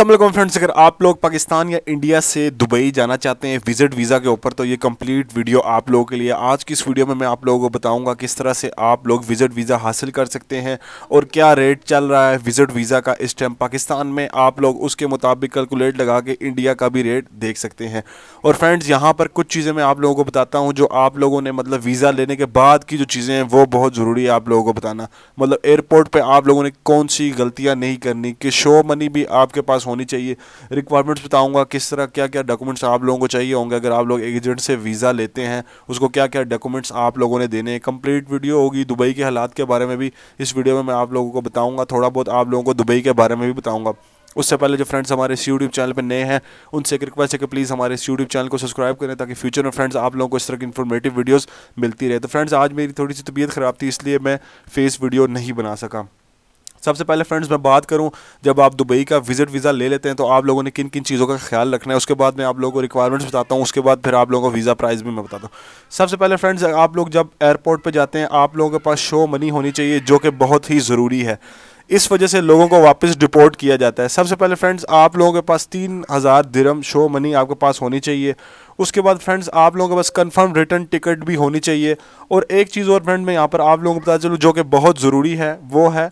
Aslam friends अगर आप लोग पाकिस्तान या इंडिया से दुबई जाना चाहते हैं विज़िट वीज़ा के ऊपर तो ये कंप्लीट वीडियो आप लोगों के लिए आज की इस वीडियो में मैं आप लोगों को बताऊंगा किस तरह से आप लोग विज़िट वीज़ा हासिल कर सकते हैं और क्या रेट चल रहा है विज़िट वीज़ा का इस टाइम पाकिस्तान में आप लोग उसके मुताबिक कैलकुलेट लगा के इंडिया का भी रेट देख सकते हैं और फ्रेंड्स यहाँ पर कुछ चीज़ें मैं आप लोगों को बताता हूँ जो आप लोगों ने मतलब वीज़ा लेने के बाद की जो चीज़ें हैं वो बहुत ज़रूरी है आप लोगों को बताना मतलब एयरपोर्ट पर आप लोगों ने कौन सी गलतियाँ नहीं करनी कि शो मनी भी आपके पास होनी चाहिए रिक्वायरमेंट्स बताऊंगा किस तरह क्या क्या डॉक्यूमेंट्स आप लोगों को चाहिए होंगे अगर आप लोग एजेंट से वीज़ा लेते हैं उसको क्या क्या डॉक्यूमेंट्स आप लोगों ने देने हैं कंप्लीट वीडियो होगी दुबई के हालात के बारे में भी इस वीडियो में मैं आप लोगों को बताऊँगा थोड़ा बहुत आप लोगों को दुबई के बारे में भी बताऊँगा उससे पहले जो फ्रेंड्स हमारे इस यूट्यूब चैनल पर नए हैं उनसे एक रिक्वेस्ट है कि प्लीज़ हमारे इस यूट्यूब चैनल को सब्सक्राइब करें ताकि फ्यूचर में फ्रेंड्स आप लोगों को इस तरह की इन्फॉर्मेटिव वीडियोस मिलती रहे तो फ्रेंड्स आज मेरी थोड़ी सी तबीयत ख़राब थी इसलिए मैं फेस वीडियो नहीं बना सका सबसे पहले फ्रेंड्स मैं बात करूं जब आप दुबई का विजिट वीज़ा ले लेते हैं तो आप लोगों ने किन किन चीज़ों का ख्याल रखना है उसके बाद मैं आप लोगों को रिक्वायरमेंट्स बताता हूं उसके बाद फिर आप लोगों को वीज़ा प्राइस भी मैं बताता हूं सबसे पहले फ्रेंड्स आप लोग जब एयरपोर्ट पर जाते हैं आप लोगों के पास शो मनी होनी चाहिए जो कि बहुत ही ज़रूरी है इस वजह से लोगों को वापस डिपोर्ट किया जाता है सबसे पहले फ्रेंड्स आप लोगों के पास तीन हज़ार दिरम शो मनी आपके पास होनी चाहिए उसके बाद फ्रेंड्स आप लोगों के पास कंफर्म रिटर्न टिकट भी होनी चाहिए और एक चीज़ और फ्रेंड मैं यहाँ पर आप लोगों को बता चलूँ जो कि बहुत ज़रूरी है वो है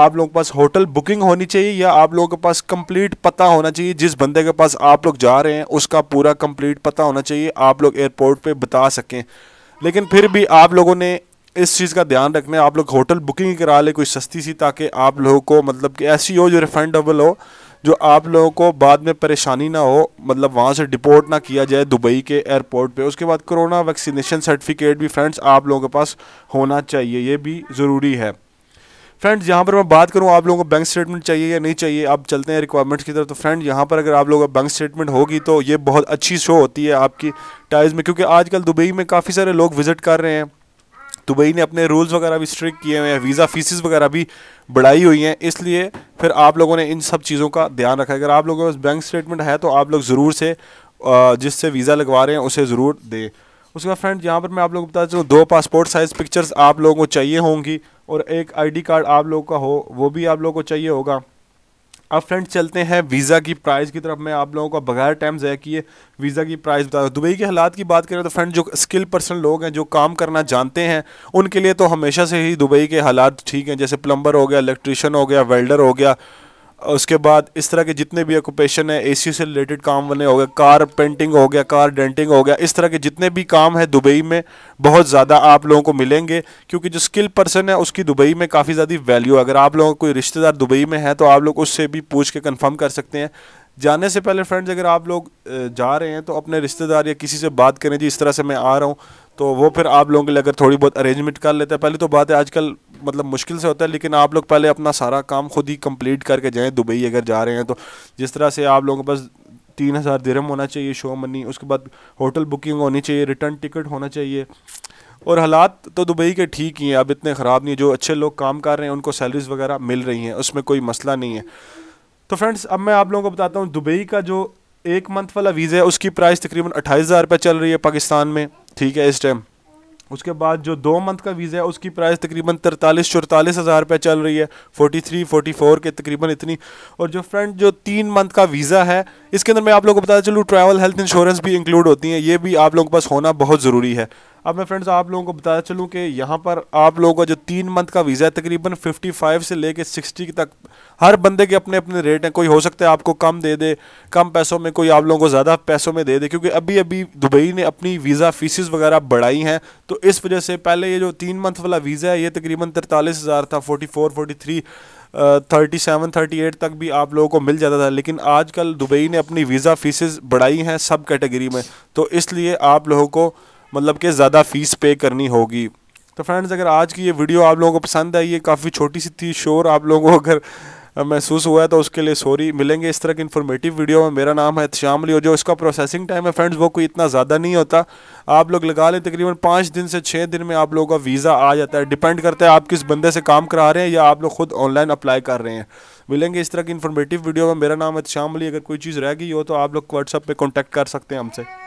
आप लोगों के पास होटल बुकिंग होनी चाहिए या आप लोगों के पास कंप्लीट पता होना चाहिए जिस बंदे के पास आप लोग जा रहे हैं उसका पूरा कंप्लीट पता होना चाहिए आप लोग एयरपोर्ट पे बता सकें लेकिन फिर भी आप लोगों ने इस चीज़ का ध्यान रखना है आप लोग होटल बुकिंग करा ले कोई सस्ती सी ताकि आप लोगों को मतलब कि ऐसी हो जो रिफंडेबल हो जो आप लोगों को बाद में परेशानी ना हो मतलब वहाँ से डिपोर्ट ना किया जाए दुबई के एयरपोर्ट पे उसके बाद कोरोना वैक्सीनेशन सर्टिफिकेट भी फ्रेंड्स आप लोगों के पास होना चाहिए ये भी ज़रूरी है फ्रेंड्स यहाँ पर मैं बात करूँ आप लोगों को बैंक स्टेटमेंट चाहिए या नहीं चाहिए आप चलते हैं रिक्वायरमेंट्स की तरफ तो फ्रेंड यहाँ पर अगर आप लोगों का बैंक स्टेटमेंट होगी तो ये बहुत अच्छी शो होती है आपकी टाइज में क्योंकि आजकल दुबई में काफ़ी सारे लोग विज़िट कर रहे हैं दुबई ने अपने रूल्स वगैरह भी स्ट्रिक किए हुए हैं वीज़ा फीसिस वगैरह भी बढ़ाई हुई हैं इसलिए फिर आप लोगों ने इन सब चीज़ों का ध्यान रखा अगर आप लोगों के पास बैंक स्टेटमेंट है तो आप लोग ज़रूर से जिससे वीज़ा लगवा रहे हैं उसे ज़रूर दें उसके बाद फ्रेंड यहाँ पर मैं आप लोग को बता चलूँ दो पासपोर्ट साइज़ पिक्चर्स आप लोगों को चाहिए होंगी और एक आईडी कार्ड आप लोग का हो वो भी आप लोग को चाहिए होगा अब फ्रेंड्स चलते हैं वीज़ा की प्राइस की तरफ मैं आप लोगों को बगैर टाइम ज़ाया किए वीज़ा की प्राइस बता दूँ दुबई के हालात की बात करें तो फ्रेंड जो स्किल पर्सन लोग हैं जो काम करना जानते हैं उनके लिए तो हमेशा से ही दुबई के हालात ठीक हैं जैसे प्लम्बर हो गया इलेक्ट्रिशन हो गया वेल्डर हो गया उसके बाद इस तरह के जितने भी ऑक्यूपेशन है ए से रिलेटेड काम बने हो गए कार पेंटिंग हो गया कार डेंटिंग हो गया इस तरह के जितने भी काम है दुबई में बहुत ज़्यादा आप लोगों को मिलेंगे क्योंकि जो स्किल पर्सन है उसकी दुबई में काफ़ी ज़्यादा वैल्यू है अगर आप लोगों कोई रिश्तेदार दुबई में है तो आप लोग उससे भी पूछ के कन्फर्म कर सकते हैं जाने से पहले फ्रेंड्स अगर आप लोग जा रहे हैं तो अपने रिश्तेदार या किसी से बात करें जी इस तरह से मैं आ रहा हूँ तो वो फिर आप लोगों के लिए अगर थोड़ी बहुत अरेंजमेंट कर लेते हैं पहले तो बात है आजकल मतलब मुश्किल से होता है लेकिन आप लोग पहले अपना सारा काम खुद ही कंप्लीट करके जाएँ दुबई अगर जा रहे हैं तो जिस तरह से आप लोगों के पास तीन हज़ार दिरम होना चाहिए शो मनी उसके बाद होटल बुकिंग होनी चाहिए रिटर्न टिकट होना चाहिए और हालात तो दुबई के ठीक ही हैं अब इतने ख़राब नहीं जो अच्छे लोग काम कर रहे हैं उनको सैलरीज वगैरह मिल रही हैं उसमें कोई मसला नहीं है तो फ्रेंड्स अब मैं आप लोगों को बताता हूँ दुबई का जो एक मंथ वाला वीज़ा है उसकी प्राइस तकरीबन अट्ठाईस हज़ार रुपये चल रही है पाकिस्तान में ठीक है इस टाइम उसके बाद जो दो मंथ का वीज़ा है उसकी प्राइस तकरीबन तरतालीस चौतालीस हज़ार रुपये चल रही है फोटी थ्री फोटी फोर के तकरीबन इतनी और जो फ्रेंड जो तीन मंथ का वीज़ा है इसके अंदर मैं आप लोगों को बता चलूँ ट्रैवल हेल्थ इंश्योरेंस भी इंक्लूड होती है ये भी आप लोगों के पास होना बहुत ज़रूरी है अब मैं फ्रेंड्स आप लोगों को बताया चलूँ कि यहाँ पर आप लोगों का जो तीन मंथ का वीज़ा है तकरीबन 55 से लेके 60 तक हर बंदे के अपने अपने रेट हैं कोई हो सकता है आपको कम दे दे कम पैसों में कोई आप लोगों को ज़्यादा पैसों में दे दे क्योंकि अभी अभी दुबई ने अपनी वीज़ा फीसिस वगैरह बढ़ाई हैं तो इस वजह से पहले ये जो तीन मंथ वाला वीज़ा है ये तकरीबन तिरतालीस हज़ार था forty four forty three thirty seven thirty eight तक भी आप लोगों को मिल जाता था लेकिन आजकल दुबई ने अपनी वीज़ा फीसेस बढ़ाई हैं सब कैटेगरी में तो इसलिए आप लोगों को मतलब कि ज़्यादा फ़ीस पे करनी होगी तो फ्रेंड्स अगर आज की ये वीडियो आप लोगों को पसंद आई ये काफ़ी छोटी सी थी शोर आप लोगों को अगर महसूस हुआ है तो उसके लिए सॉरी मिलेंगे इस तरह की इन्फॉर्मेटिव वीडियो में मेरा नाम है अली और जो इसका प्रोसेसिंग टाइम है फ्रेंड्स वो कोई इतना ज़्यादा नहीं होता आप लोग लगा लें तकरीबन पाँच दिन से छः दिन में आप लोगों का वीज़ा आ जाता है डिपेंड करता है आप किस बंदे से काम करा रहे हैं या आप लोग खुद ऑनलाइन अप्लाई कर रहे हैं मिलेंगे इस तरह की इन्फॉर्मेटिव वीडियो में मेरा नाम है श्याम अली अगर कोई चीज़ रह गई हो तो आप लोग व्हाट्सअप पर कॉन्टैक्ट कर सकते हैं हमसे